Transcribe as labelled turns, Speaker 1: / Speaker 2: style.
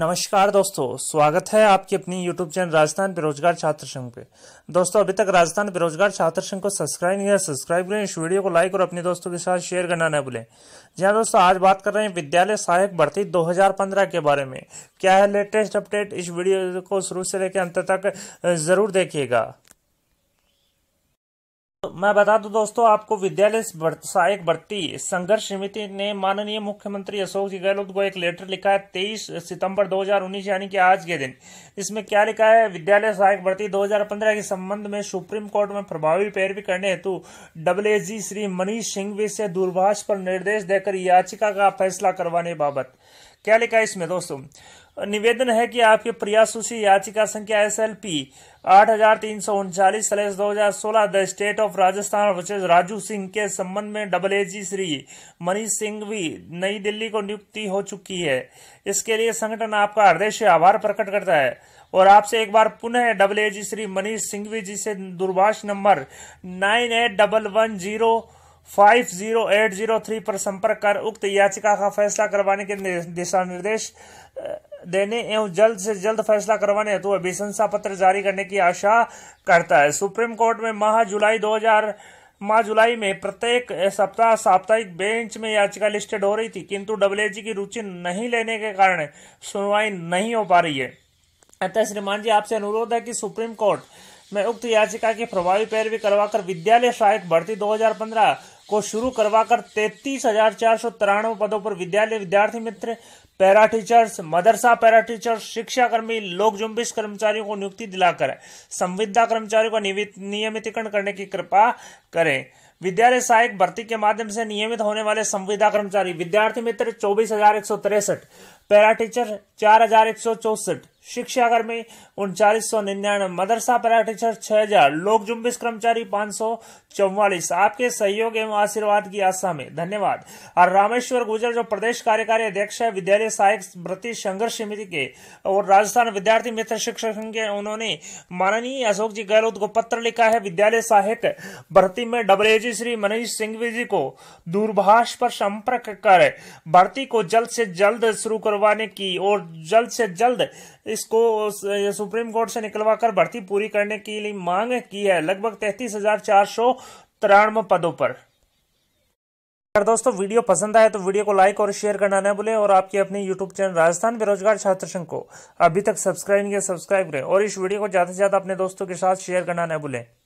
Speaker 1: नमस्कार दोस्तों स्वागत है आपके अपनी यूट्यूब चैनल राजस्थान बेरोजगार छात्र संघ पे दोस्तों अभी तक राजस्थान बेरोजगार छात्र संघ को सब्सक्राइब नहीं है सब्सक्राइब करें इस वीडियो को लाइक और अपने दोस्तों के साथ शेयर करना न भूलें जी हाँ दोस्तों आज बात कर रहे हैं विद्यालय सहायक भर्ती 2015 के बारे में क्या है लेटेस्ट अपडेट इस वीडियो को शुरू से लेकर अंत तक जरूर देखिएगा तो मैं बता दूं दोस्तों आपको विद्यालय सहायक भर्ती संघर्ष समिति ने माननीय मुख्यमंत्री अशोक जी गहलोत को एक लेटर लिखा है तेईस सितंबर 2019 यानी कि आज के दिन इसमें क्या लिखा है विद्यालय सहायक भर्ती 2015 के संबंध में सुप्रीम कोर्ट में प्रभावी पैरवी करने हेतु डब्ल्यूएजी श्री मनीष सिंघवी से दूरभाष पर निर्देश देकर याचिका का फैसला करवाने बाबत क्या लिखा है इसमें दोस्तों निवेदन है कि आपके सूची याचिका संख्या एस एल पी आठ हजार तीन सौ उनचालीस दो हजार सोलह the state of Rajasthan versus Raju Singh के संबंध में डबल एजी श्री मनीष सिंह भी नई दिल्ली को नियुक्ति हो चुकी है इसके लिए संगठन आपका हृदय से आभार प्रकट करता है और आपसे एक बार पुनः डबल एजी श्री मनीष सिंघवी जी से दूरभाष number nine eight double one zero 50803 पर संपर्क कर उक्त याचिका का फैसला करवाने के दिशा निर्देश देने एवं जल्द से जल्द फैसला करवाने हेतु अभिशंसा पत्र जारी करने की आशा करता है सुप्रीम कोर्ट में माह जुलाई 2000 माह जुलाई में प्रत्येक सप्ताह साप्ताहिक बेंच में याचिका लिस्टेड हो रही थी किंतु डब्ल्यूएजी की रुचि नहीं लेने के कारण सुनवाई नहीं हो पा रही है अतः श्रीमान जी आपसे अनुरोध है कि सुप्रीम कोर्ट में उक्त याचिका की प्रभावी पैरवी करवाकर विद्यालय सहायक भर्ती 2015 को शुरू करवाकर तैतीस हजार चार सौ तिरानवे पदों पर विद्यालय विद्यार्थी मित्र पैरा टीचर्स मदरसा पैरा टीचर्स शिक्षा कर्मी लोक जुम्बिश कर्मचारियों को नियुक्ति दिलाकर संविदा कर्मचारियों का नियमितीकरण करने की कृपा करें विद्यालय सहायक भर्ती के माध्यम से नियमित होने वाले संविदा कर्मचारी विद्यार्थी मित्र चौबीस हजार एक सौ तिरसठ पैरा टीचर चार हजार एक सौ चौसठ शिक्षा कर्मी उनचालीस सौ निन्यानवे मदरसा पैरा छह हजार लोक जुम्बिस कर्मचारी पांच सौ चौवालीस आपके सहयोग एवं आशीर्वाद की आशा में धन्यवाद और रामेश्वर गुजर जो प्रदेश कार्यकारी अध्यक्ष है विद्यालय सहायक वृत्ति संघर्ष समिति के और राजस्थान विद्यार्थी मित्र शिक्षक संघ के उन्होंने माननीय अशोक जी गहलोत को पत्र लिखा है विद्यालय सहायक भर्ती में एजी श्री मनीष सिंघवी जी को दूरभाष पर संपर्क कर भर्ती को जल्द से जल्द शुरू करवाने की और जल्द से जल्द इसको सुप्रीम कोर्ट से निकलवाकर भर्ती पूरी करने की लिए मांग की है लगभग तैतीस हजार चार सौ तिरानवे पदों पर अगर दोस्तों वीडियो पसंद आए तो वीडियो को लाइक और शेयर करना न भूलें और आपके अपने यूट्यूब चैनल राजस्थान बेरोजगार छात्र संघ को अभी तक सब्सक्राइब नहीं किया सब्सक्राइब करें और इस वीडियो को ज्यादा से ज्यादा अपने दोस्तों के साथ शेयर करना न भूलें